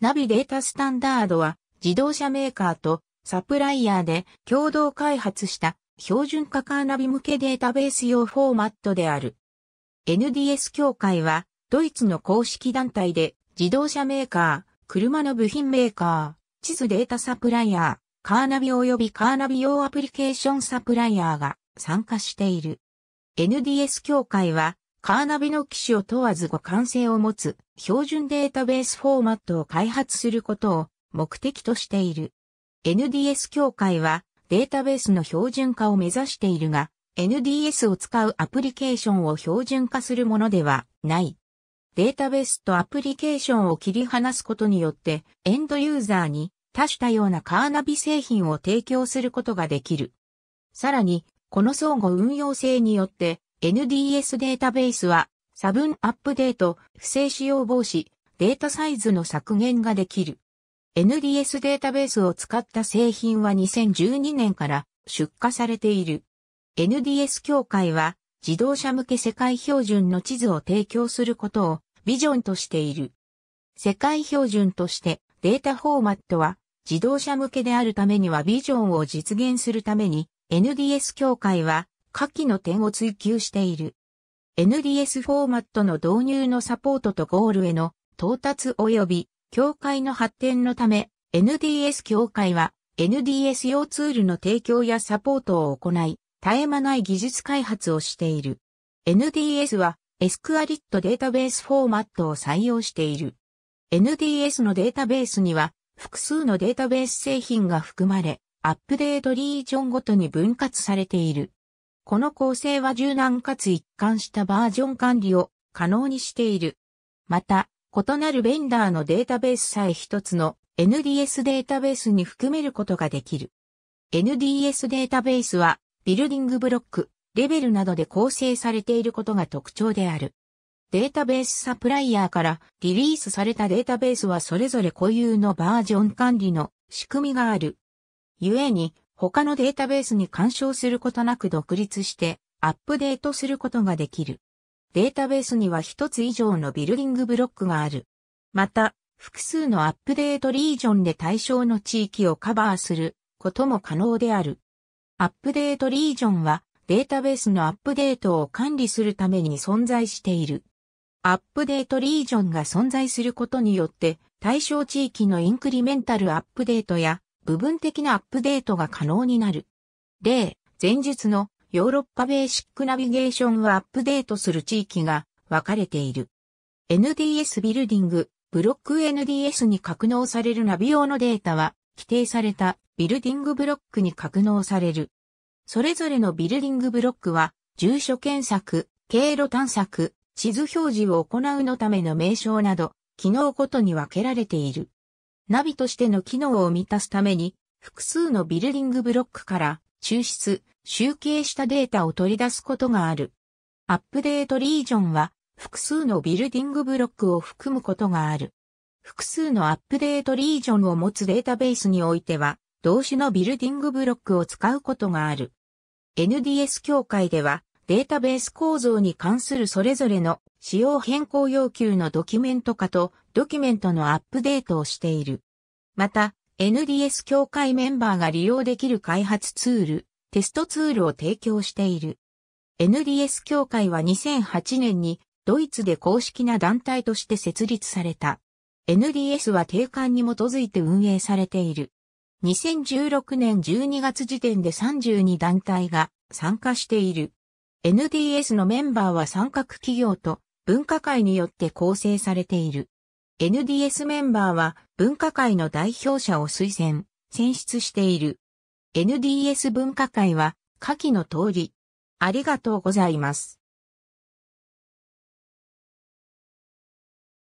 ナビデータスタンダードは自動車メーカーとサプライヤーで共同開発した標準化カーナビ向けデータベース用フォーマットである。NDS 協会はドイツの公式団体で自動車メーカー、車の部品メーカー、地図データサプライヤー、カーナビ及びカーナビ用アプリケーションサプライヤーが参加している。NDS 協会はカーナビの機種を問わず互換性を持つ標準データベースフォーマットを開発することを目的としている。NDS 協会はデータベースの標準化を目指しているが、NDS を使うアプリケーションを標準化するものではない。データベースとアプリケーションを切り離すことによって、エンドユーザーに多種多様なカーナビ製品を提供することができる。さらに、この相互運用性によって、NDS データベースは差分アップデート、不正使用防止、データサイズの削減ができる。NDS データベースを使った製品は2012年から出荷されている。NDS 協会は自動車向け世界標準の地図を提供することをビジョンとしている。世界標準としてデータフォーマットは自動車向けであるためにはビジョンを実現するために NDS 協会は下記の点を追求している。NDS フォーマットの導入のサポートとゴールへの到達及び協会の発展のため NDS 協会は NDS 用ツールの提供やサポートを行い、絶え間ない技術開発をしている。NDS は SQLit データベースフォーマットを採用している。NDS のデータベースには複数のデータベース製品が含まれ、アップデートリージョンごとに分割されている。この構成は柔軟かつ一貫したバージョン管理を可能にしている。また、異なるベンダーのデータベースさえ一つの NDS データベースに含めることができる。NDS データベースは、ビルディングブロック、レベルなどで構成されていることが特徴である。データベースサプライヤーからリリースされたデータベースはそれぞれ固有のバージョン管理の仕組みがある。故に、他のデータベースに干渉することなく独立してアップデートすることができる。データベースには一つ以上のビルディングブロックがある。また、複数のアップデートリージョンで対象の地域をカバーすることも可能である。アップデートリージョンはデータベースのアップデートを管理するために存在している。アップデートリージョンが存在することによって対象地域のインクリメンタルアップデートや部分的なアップデートが可能になる。例、前述のヨーロッパベーシックナビゲーションをアップデートする地域が分かれている。NDS ビルディング、ブロック NDS に格納されるナビ用のデータは、規定されたビルディングブロックに格納される。それぞれのビルディングブロックは、住所検索、経路探索、地図表示を行うのための名称など、機能ごとに分けられている。ナビとしての機能を満たすために、複数のビルディングブロックから抽出、集計したデータを取り出すことがある。アップデートリージョンは複数のビルディングブロックを含むことがある。複数のアップデートリージョンを持つデータベースにおいては、同種のビルディングブロックを使うことがある。NDS 協会では、データベース構造に関するそれぞれの使用変更要求のドキュメント化とドキュメントのアップデートをしている。また、NDS 協会メンバーが利用できる開発ツール、テストツールを提供している。NDS 協会は2008年にドイツで公式な団体として設立された。NDS は定款に基づいて運営されている。2016年12月時点で32団体が参加している。NDS のメンバーは参画企業と分科会によって構成されている。NDS メンバーは文化会の代表者を推薦、選出している。NDS 文化会は下記の通り。ありがとうございます。